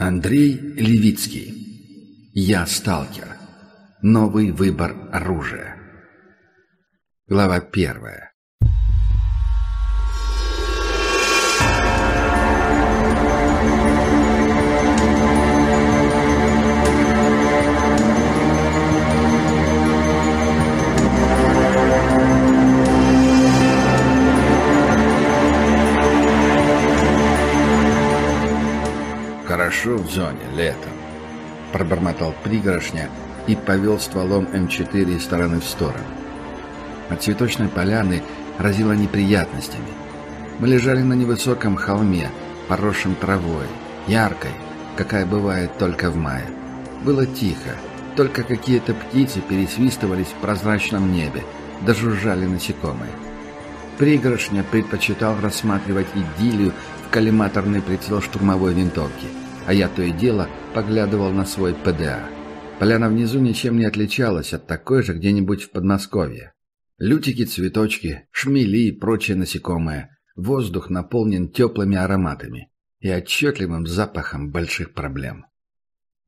Андрей Левицкий. Я сталкер. Новый выбор оружия. Глава первая. хорошо в зоне летом», — пробормотал Пригоршня и повел стволом М4 из стороны в сторону. От а цветочной поляны разило неприятностями. Мы лежали на невысоком холме, поросшем травой, яркой, какая бывает только в мае. Было тихо, только какие-то птицы пересвистывались в прозрачном небе, дожужжали насекомые. Пригоршня предпочитал рассматривать идиллию в коллиматорный прицел штурмовой винтовки — а я то и дело поглядывал на свой ПДА. Поляна внизу ничем не отличалась от такой же где-нибудь в Подмосковье. Лютики, цветочки, шмели и прочие насекомые. Воздух наполнен теплыми ароматами и отчетливым запахом больших проблем.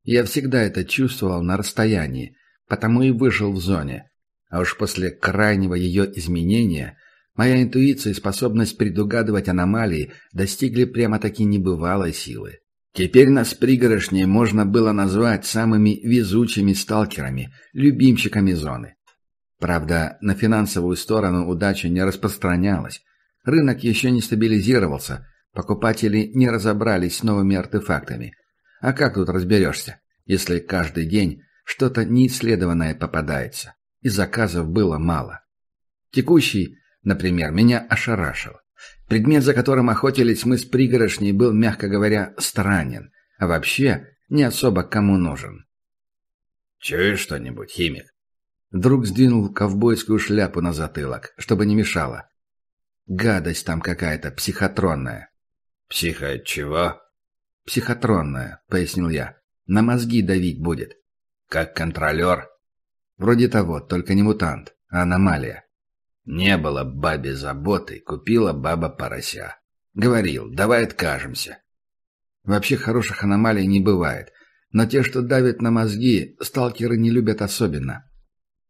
Я всегда это чувствовал на расстоянии, потому и выжил в зоне. А уж после крайнего ее изменения моя интуиция и способность предугадывать аномалии достигли прямо-таки небывалой силы. Теперь нас пригорошнее можно было назвать самыми везучими сталкерами, любимчиками зоны. Правда, на финансовую сторону удача не распространялась. Рынок еще не стабилизировался, покупатели не разобрались с новыми артефактами. А как тут разберешься, если каждый день что-то неисследованное попадается, и заказов было мало? Текущий, например, меня ошарашил. Предмет, за которым охотились мы с пригорошней, был, мягко говоря, странен, а вообще не особо кому нужен. «Чуешь что-нибудь, химик?» Друг сдвинул ковбойскую шляпу на затылок, чтобы не мешало. «Гадость там какая-то, психотронная». «Психо чего?» «Психотронная», — пояснил я. «На мозги давить будет». «Как контролер?» «Вроде того, только не мутант, а аномалия». Не было бабе заботы, купила баба порося. Говорил, давай откажемся. Вообще хороших аномалий не бывает, но те, что давят на мозги, сталкеры не любят особенно.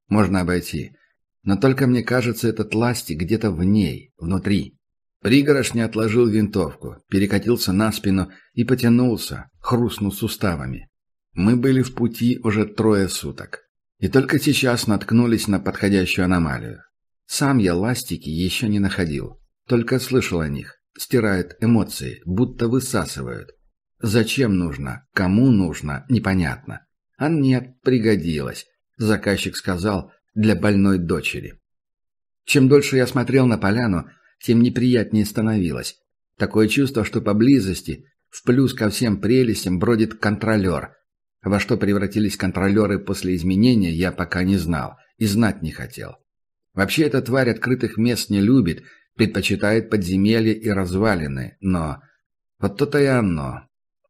Можно обойти. Но только мне кажется, этот ластик где-то в ней, внутри. Пригорошня отложил винтовку, перекатился на спину и потянулся, хрустнув суставами. Мы были в пути уже трое суток. И только сейчас наткнулись на подходящую аномалию. Сам я ластики еще не находил. Только слышал о них. Стирают эмоции, будто высасывают. Зачем нужно, кому нужно, непонятно. А нет, пригодилось. Заказчик сказал, для больной дочери. Чем дольше я смотрел на поляну, тем неприятнее становилось. Такое чувство, что поблизости, в плюс ко всем прелестям, бродит контролер. Во что превратились контролеры после изменения, я пока не знал и знать не хотел. Вообще эта тварь открытых мест не любит, предпочитает подземелья и развалины, но... Вот то-то и оно.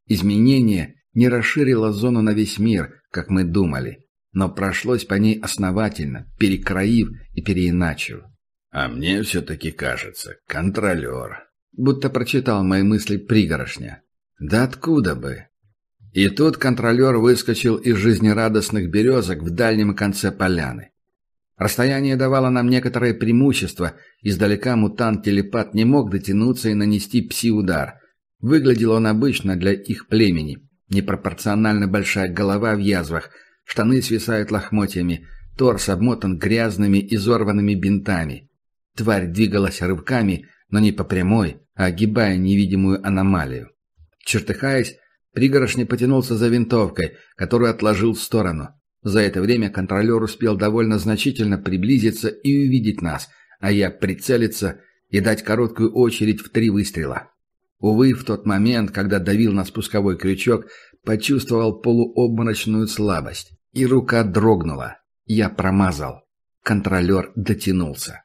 Изменение не расширило зону на весь мир, как мы думали, но прошлось по ней основательно, перекроив и переиначив. А мне все-таки кажется, контролер. Будто прочитал мои мысли пригорошня. Да откуда бы? И тут контролер выскочил из жизнерадостных березок в дальнем конце поляны. Расстояние давало нам некоторое преимущество. Издалека мутант-телепат не мог дотянуться и нанести пси-удар. Выглядел он обычно для их племени. Непропорционально большая голова в язвах, штаны свисают лохмотьями, торс обмотан грязными изорванными бинтами. Тварь двигалась рывками, но не по прямой, а огибая невидимую аномалию. Чертыхаясь, пригорошни потянулся за винтовкой, которую отложил в сторону – за это время контролер успел довольно значительно приблизиться и увидеть нас, а я прицелиться и дать короткую очередь в три выстрела. Увы, в тот момент, когда давил на спусковой крючок, почувствовал полуобморочную слабость, и рука дрогнула. Я промазал. Контролер дотянулся.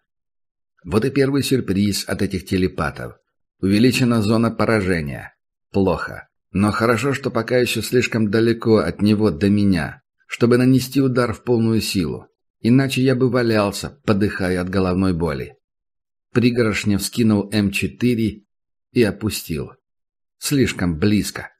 Вот и первый сюрприз от этих телепатов. Увеличена зона поражения. Плохо. Но хорошо, что пока еще слишком далеко от него до меня чтобы нанести удар в полную силу. Иначе я бы валялся, подыхая от головной боли. Пригорошнев вскинул М4 эм и опустил. Слишком близко.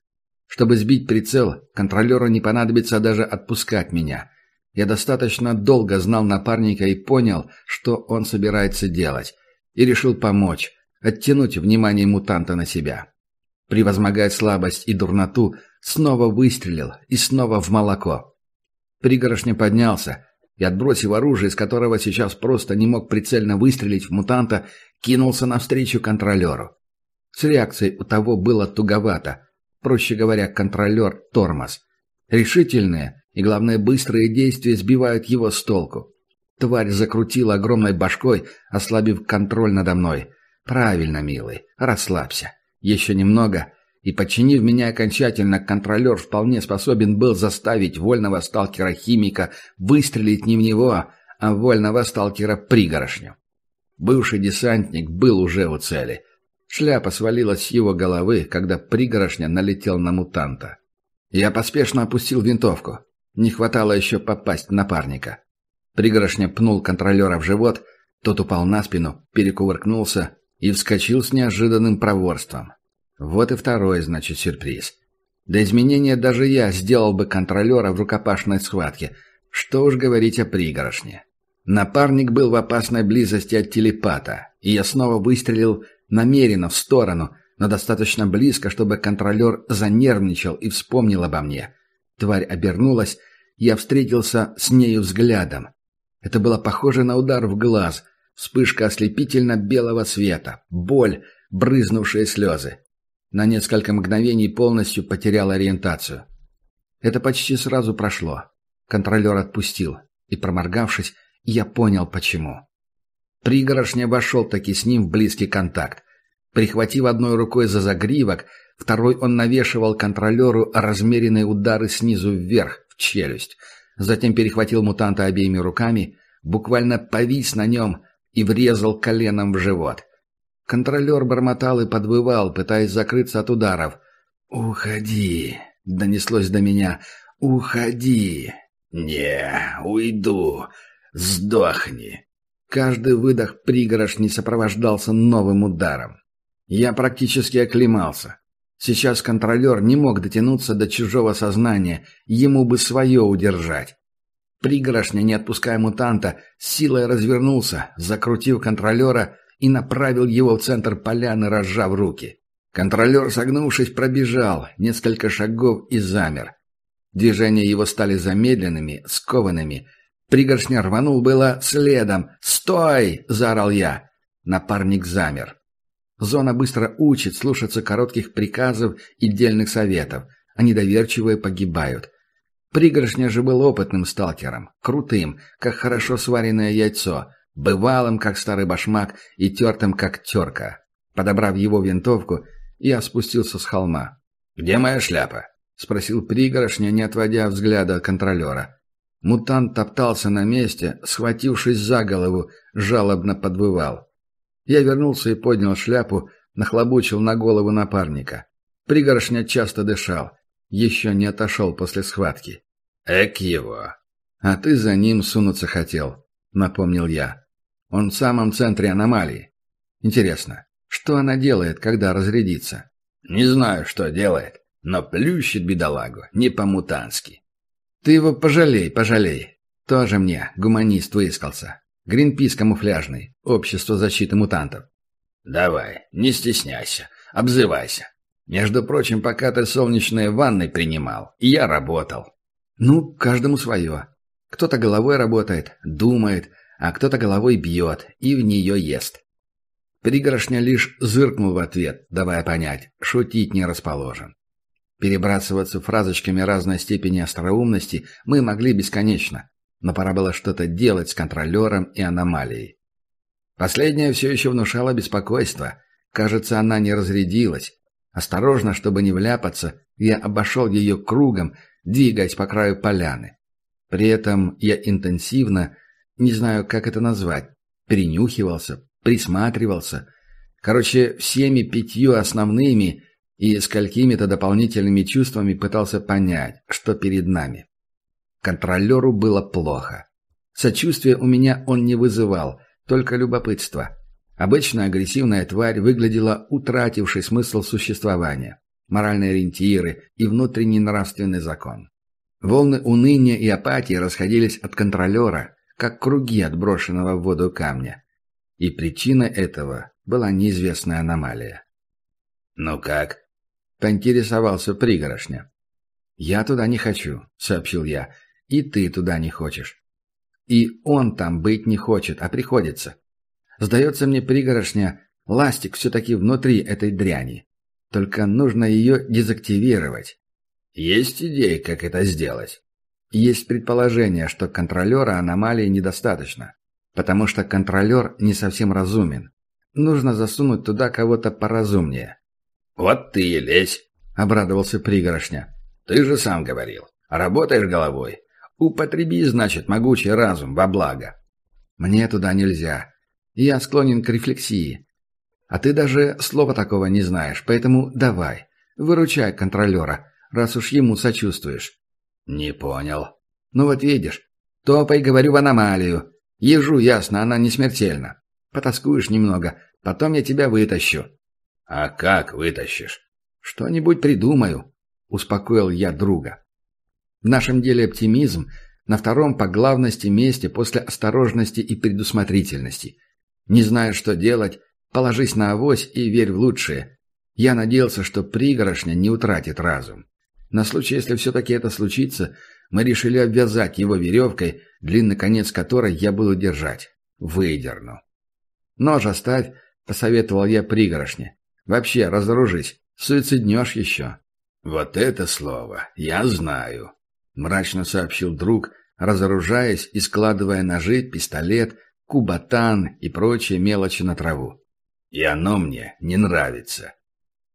Чтобы сбить прицел, контролеру не понадобится даже отпускать меня. Я достаточно долго знал напарника и понял, что он собирается делать. И решил помочь, оттянуть внимание мутанта на себя. Превозмогая слабость и дурноту, снова выстрелил и снова в молоко. Пригорошня поднялся и, отбросив оружие, из которого сейчас просто не мог прицельно выстрелить в мутанта, кинулся навстречу контролеру. С реакцией у того было туговато. Проще говоря, контролер – тормоз. Решительные и, главное, быстрые действия сбивают его с толку. Тварь закрутила огромной башкой, ослабив контроль надо мной. «Правильно, милый, расслабься. Еще немного, и подчинив меня окончательно, контролер вполне способен был заставить вольного сталкера-химика выстрелить не в него, а вольного сталкера пригорошню. Бывший десантник был уже у цели. Шляпа свалилась с его головы, когда пригорошня налетел на мутанта. Я поспешно опустил винтовку. Не хватало еще попасть напарника. Пригорошня пнул контролера в живот, тот упал на спину, перекувыркнулся и вскочил с неожиданным проворством. Вот и второй, значит, сюрприз. До изменения даже я сделал бы контролера в рукопашной схватке. Что уж говорить о пригорошне. Напарник был в опасной близости от телепата, и я снова выстрелил намеренно в сторону, но достаточно близко, чтобы контролер занервничал и вспомнил обо мне. Тварь обернулась, я встретился с нею взглядом. Это было похоже на удар в глаз, вспышка ослепительно белого света, боль, брызнувшие слезы на несколько мгновений полностью потерял ориентацию. Это почти сразу прошло. Контролер отпустил. И, проморгавшись, я понял, почему. Пригорош не обошел таки с ним в близкий контакт. Прихватив одной рукой за загривок, второй он навешивал контролеру размеренные удары снизу вверх, в челюсть. Затем перехватил мутанта обеими руками, буквально повис на нем и врезал коленом в живот — Контролер бормотал и подвывал, пытаясь закрыться от ударов. «Уходи!» — донеслось до меня. «Уходи!» «Не, уйду! Сдохни!» Каждый выдох не сопровождался новым ударом. Я практически оклемался. Сейчас контролер не мог дотянуться до чужого сознания, ему бы свое удержать. Пригоршня, не отпуская мутанта, силой развернулся, закрутив контролера, и направил его в центр поляны, разжав руки. Контролер, согнувшись, пробежал несколько шагов и замер. Движения его стали замедленными, скованными. Пригоршня рванул было следом. «Стой!» — заорал я. Напарник замер. Зона быстро учит слушаться коротких приказов и дельных советов, Они доверчивые погибают. Пригоршня же был опытным сталкером, крутым, как хорошо сваренное яйцо — бывалым, как старый башмак, и тертым, как терка. Подобрав его винтовку, я спустился с холма. «Где моя шляпа?» — спросил пригорошня, не отводя взгляда от контролера. Мутант топтался на месте, схватившись за голову, жалобно подвывал. Я вернулся и поднял шляпу, нахлобучил на голову напарника. Пригоршня часто дышал, еще не отошел после схватки. «Эк его!» «А ты за ним сунуться хотел», — напомнил я. Он в самом центре аномалии. Интересно, что она делает, когда разрядится? Не знаю, что делает, но плющит бедолагу, не по-мутански. Ты его пожалей, пожалей. Тоже мне, гуманист выискался. Гринпис камуфляжный, общество защиты мутантов. Давай, не стесняйся, обзывайся. Между прочим, пока ты солнечные ванны принимал, я работал. Ну, каждому свое. Кто-то головой работает, думает, а кто-то головой бьет и в нее ест. Пригоршня лишь зыркнул в ответ, давая понять, шутить не расположен. Перебрасываться фразочками разной степени остроумности мы могли бесконечно, но пора было что-то делать с контролером и аномалией. Последняя все еще внушала беспокойство. Кажется, она не разрядилась. Осторожно, чтобы не вляпаться, я обошел ее кругом, двигаясь по краю поляны. При этом я интенсивно не знаю, как это назвать, Принюхивался, присматривался. Короче, всеми пятью основными и сколькими-то дополнительными чувствами пытался понять, что перед нами. Контролеру было плохо. Сочувствия у меня он не вызывал, только любопытство. Обычно агрессивная тварь выглядела утратившей смысл существования, моральные ориентиры и внутренний нравственный закон. Волны уныния и апатии расходились от контролера, как круги отброшенного в воду камня. И причина этого была неизвестная аномалия. «Ну как?» — поинтересовался пригорошня. «Я туда не хочу», — сообщил я. «И ты туда не хочешь. И он там быть не хочет, а приходится. Сдается мне пригорошня, ластик все-таки внутри этой дряни. Только нужно ее дезактивировать». «Есть идеи, как это сделать?» Есть предположение, что контролера аномалии недостаточно, потому что контролер не совсем разумен. Нужно засунуть туда кого-то поразумнее. «Вот ты и лезь!» — обрадовался пригорошня. «Ты же сам говорил. Работаешь головой. Употреби, значит, могучий разум во благо». «Мне туда нельзя. Я склонен к рефлексии. А ты даже слова такого не знаешь, поэтому давай. Выручай контролера, раз уж ему сочувствуешь. Не понял. Ну вот видишь, топай, говорю, в аномалию. Ежу, ясно, она не смертельна. Потаскуешь немного, потом я тебя вытащу. А как вытащишь? Что-нибудь придумаю, успокоил я друга. В нашем деле оптимизм на втором по главности месте после осторожности и предусмотрительности. Не зная, что делать, положись на авось и верь в лучшее. Я надеялся, что пригорошня не утратит разум. На случай, если все-таки это случится, мы решили обвязать его веревкой, длинный конец которой я буду держать. Выдерну. «Нож оставь», — посоветовал я пригорошне. «Вообще, разоружись. Суициднешь еще». «Вот это слово я знаю», — мрачно сообщил друг, разоружаясь и складывая ножи, пистолет, кубатан и прочие мелочи на траву. «И оно мне не нравится».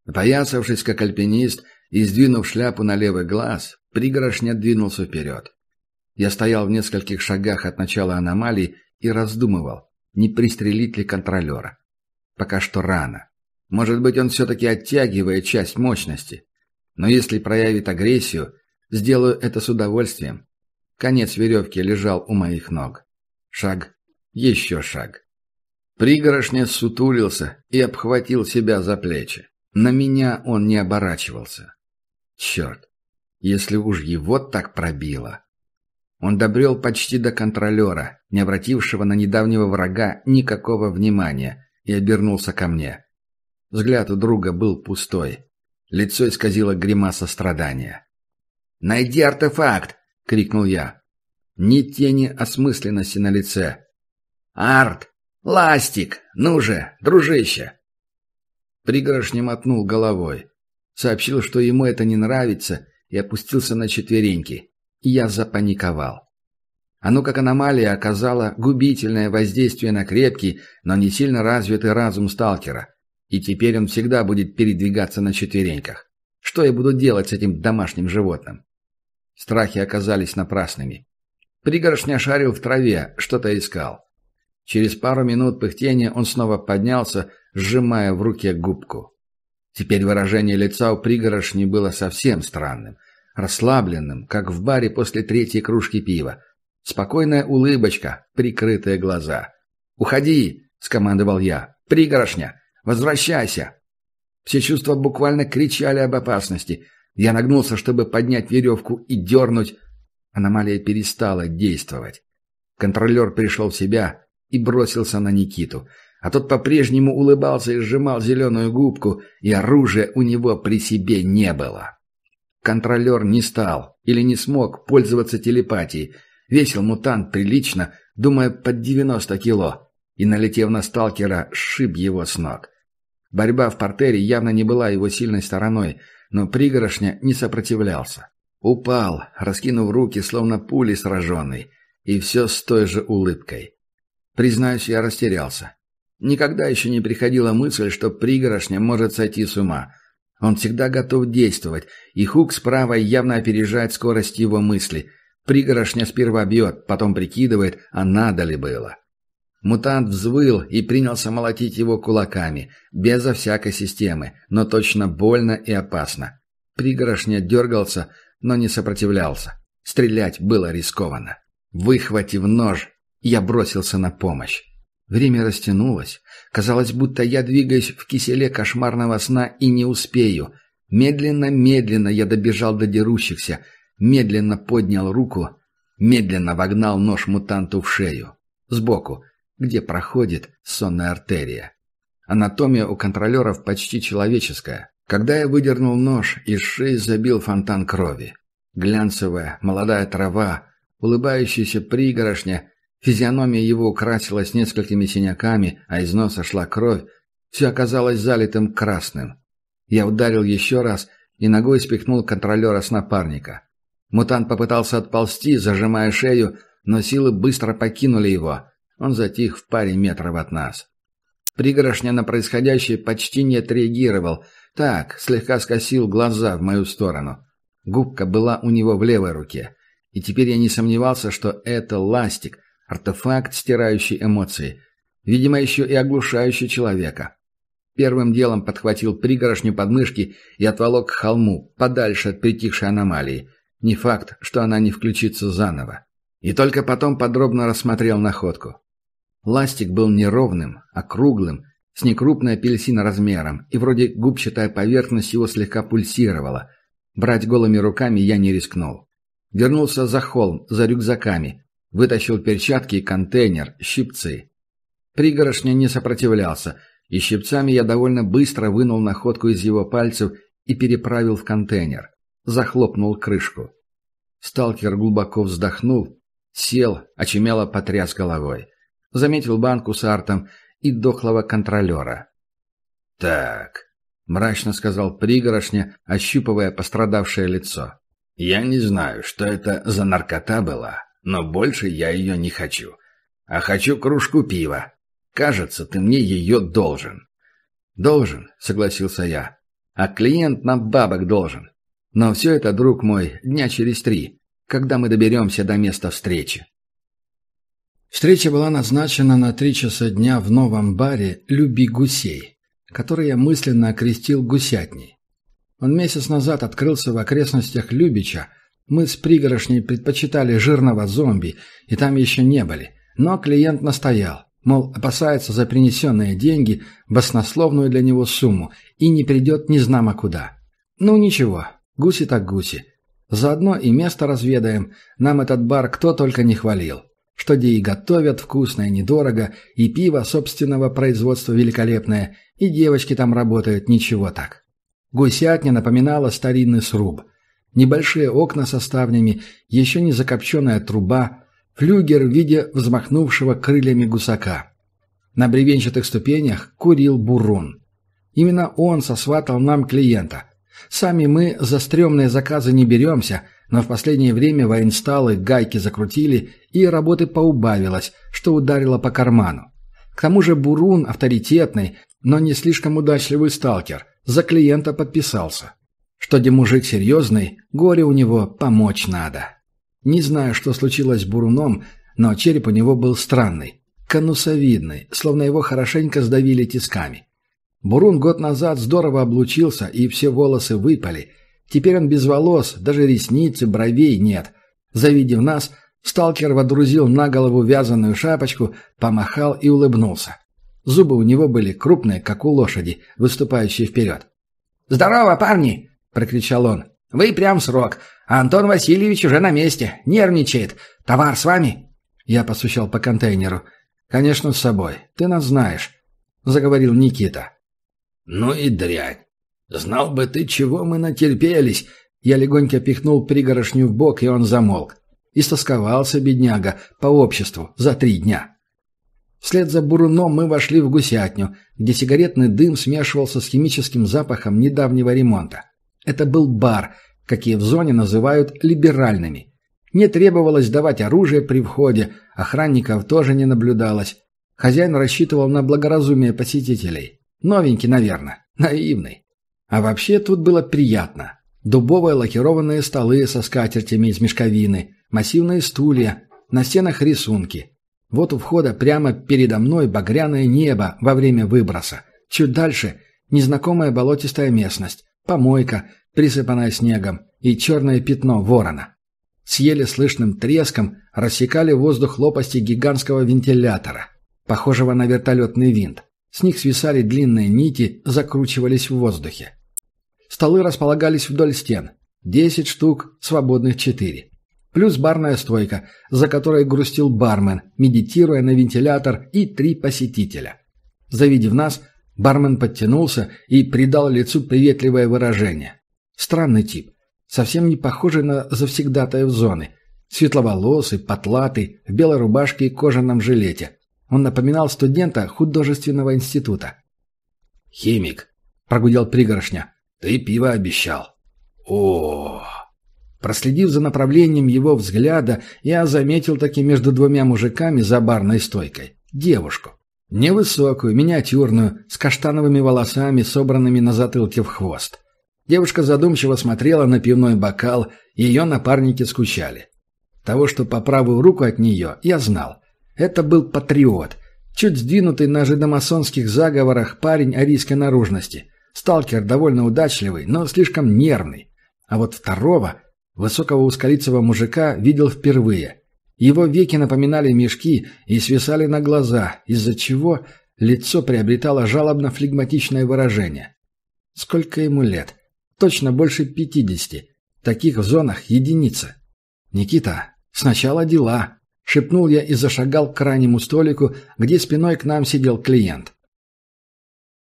Опоясавшись как альпинист, — и, сдвинув шляпу на левый глаз, пригорошня двинулся вперед. Я стоял в нескольких шагах от начала аномалии и раздумывал, не пристрелить ли контролера. Пока что рано. Может быть, он все-таки оттягивает часть мощности. Но если проявит агрессию, сделаю это с удовольствием. Конец веревки лежал у моих ног. Шаг, еще шаг. Пригорошня сутулился и обхватил себя за плечи. На меня он не оборачивался. Черт, если уж его так пробило. Он добрел почти до контролера, не обратившего на недавнего врага никакого внимания, и обернулся ко мне. Взгляд у друга был пустой. Лицо исказило гримаса страдания. «Найди артефакт!» — крикнул я. Ни тени осмысленности на лице. «Арт! Ластик! Ну же, дружище!» Пригоршня мотнул головой сообщил, что ему это не нравится, и опустился на четвереньки. Я запаниковал. Оно, а ну как аномалия, оказало губительное воздействие на крепкий, но не сильно развитый разум сталкера. И теперь он всегда будет передвигаться на четвереньках. Что я буду делать с этим домашним животным? Страхи оказались напрасными. Пригоршня шарил в траве, что-то искал. Через пару минут пыхтения он снова поднялся, сжимая в руке губку. Теперь выражение лица у пригорошни было совсем странным. Расслабленным, как в баре после третьей кружки пива. Спокойная улыбочка, прикрытые глаза. «Уходи!» — скомандовал я. «Пригорошня! Возвращайся!» Все чувства буквально кричали об опасности. Я нагнулся, чтобы поднять веревку и дернуть. Аномалия перестала действовать. Контролер пришел в себя и бросился на Никиту — а тот по-прежнему улыбался и сжимал зеленую губку, и оружия у него при себе не было. Контролер не стал или не смог пользоваться телепатией. Весил мутант прилично, думая, под 90 кило, и, налетев на сталкера, шиб его с ног. Борьба в портере явно не была его сильной стороной, но пригорошня не сопротивлялся. Упал, раскинув руки, словно пули сраженный, и все с той же улыбкой. Признаюсь, я растерялся. Никогда еще не приходила мысль, что пригорошня может сойти с ума. Он всегда готов действовать, и Хук справа явно опережает скорость его мысли. Пригорошня сперва бьет, потом прикидывает, а надо ли было. Мутант взвыл и принялся молотить его кулаками, безо всякой системы, но точно больно и опасно. Пригорошня дергался, но не сопротивлялся. Стрелять было рискованно. Выхватив нож, я бросился на помощь. Время растянулось. Казалось, будто я двигаюсь в киселе кошмарного сна и не успею. Медленно-медленно я добежал до дерущихся, медленно поднял руку, медленно вогнал нож мутанту в шею. Сбоку, где проходит сонная артерия. Анатомия у контролеров почти человеческая. Когда я выдернул нож, из шеи забил фонтан крови. Глянцевая, молодая трава, улыбающаяся пригорошня Физиономия его красилась несколькими синяками, а из носа шла кровь. Все оказалось залитым красным. Я ударил еще раз и ногой спихнул контролера с напарника. Мутант попытался отползти, зажимая шею, но силы быстро покинули его. Он затих в паре метров от нас. Пригорошня на происходящее почти не отреагировал. Так, слегка скосил глаза в мою сторону. Губка была у него в левой руке. И теперь я не сомневался, что это ластик — Артефакт, стирающий эмоции. Видимо, еще и оглушающий человека. Первым делом подхватил пригоршню подмышки и отволок к холму, подальше от притихшей аномалии. Не факт, что она не включится заново. И только потом подробно рассмотрел находку. Ластик был неровным, округлым, с некрупной апельсином размером, и вроде губчатая поверхность его слегка пульсировала. Брать голыми руками я не рискнул. Вернулся за холм, за рюкзаками, Вытащил перчатки и контейнер, щипцы. Пригорошня не сопротивлялся, и щипцами я довольно быстро вынул находку из его пальцев и переправил в контейнер. Захлопнул крышку. Сталкер глубоко вздохнул, сел, очумело потряс головой. Заметил банку с артом и дохлого контролера. «Так», — мрачно сказал пригорошня, ощупывая пострадавшее лицо. «Я не знаю, что это за наркота была, но больше я ее не хочу. А хочу кружку пива. Кажется, ты мне ее должен». «Должен», — согласился я. «А клиент нам бабок должен. Но все это, друг мой, дня через три, когда мы доберемся до места встречи». Встреча была назначена на три часа дня в новом баре «Люби гусей», который я мысленно окрестил «Гусятней». Он месяц назад открылся в окрестностях Любича, мы с пригорошней предпочитали жирного зомби, и там еще не были. Но клиент настоял, мол, опасается за принесенные деньги, баснословную для него сумму, и не придет незнамо куда. Ну ничего, гуси так гуси. Заодно и место разведаем, нам этот бар кто только не хвалил. Что где и готовят вкусно и недорого, и пиво собственного производства великолепное, и девочки там работают, ничего так. Гусятня напоминала старинный сруб. Небольшие окна со ставнями, еще не закопченная труба, флюгер в виде взмахнувшего крыльями гусака. На бревенчатых ступенях курил бурун. Именно он сосватал нам клиента. Сами мы за стрёмные заказы не беремся, но в последнее время воинсталы гайки закрутили и работы поубавилось, что ударило по карману. К тому же Бурун авторитетный, но не слишком удачливый сталкер. За клиента подписался. Что де мужик серьезный, горе у него помочь надо. Не знаю, что случилось с Буруном, но череп у него был странный, конусовидный, словно его хорошенько сдавили тисками. Бурун год назад здорово облучился, и все волосы выпали. Теперь он без волос, даже ресницы, бровей нет. Завидев нас, сталкер водрузил на голову вязаную шапочку, помахал и улыбнулся. Зубы у него были крупные, как у лошади, выступающие вперед. «Здорово, парни! – прокричал он. «Вы прям срок. А Антон Васильевич уже на месте. Нервничает. Товар с вами?» Я постучал по контейнеру. «Конечно, с собой. Ты нас знаешь», — заговорил Никита. «Ну и дрянь. Знал бы ты, чего мы натерпелись!» Я легонько пихнул пригорошню в бок, и он замолк. И Истосковался бедняга по обществу за три дня. Вслед за буруном мы вошли в гусятню, где сигаретный дым смешивался с химическим запахом недавнего ремонта. Это был бар, какие в зоне называют либеральными. Не требовалось давать оружие при входе, охранников тоже не наблюдалось. Хозяин рассчитывал на благоразумие посетителей. Новенький, наверное, наивный. А вообще тут было приятно. Дубовые лакированные столы со скатертями из мешковины, массивные стулья, на стенах рисунки. Вот у входа прямо передо мной багряное небо во время выброса. Чуть дальше – незнакомая болотистая местность помойка, присыпанная снегом, и черное пятно ворона. С еле слышным треском рассекали воздух лопасти гигантского вентилятора, похожего на вертолетный винт. С них свисали длинные нити, закручивались в воздухе. Столы располагались вдоль стен. Десять штук, свободных четыре. Плюс барная стойка, за которой грустил бармен, медитируя на вентилятор и три посетителя. Завидев нас, Бармен подтянулся и придал лицу приветливое выражение. Странный тип. Совсем не похожий на завсегдатая в зоны. Светловолосый, потлатый, в белой рубашке и кожаном жилете. Он напоминал студента художественного института. «Химик», — прогудел пригоршня, — «ты пиво обещал». О, -о, о Проследив за направлением его взгляда, я заметил таки между двумя мужиками за барной стойкой девушку. Невысокую, миниатюрную, с каштановыми волосами, собранными на затылке в хвост. Девушка задумчиво смотрела на пивной бокал, и ее напарники скучали. Того, что по правую руку от нее, я знал. Это был патриот, чуть сдвинутый на жидомасонских заговорах парень арийской наружности. Сталкер довольно удачливый, но слишком нервный. А вот второго, высокого ускалицевого мужика, видел впервые. Его веки напоминали мешки и свисали на глаза, из-за чего лицо приобретало жалобно-флегматичное выражение. Сколько ему лет? Точно больше пятидесяти. Таких в зонах единицы. «Никита, сначала дела», — шепнул я и зашагал к крайнему столику, где спиной к нам сидел клиент.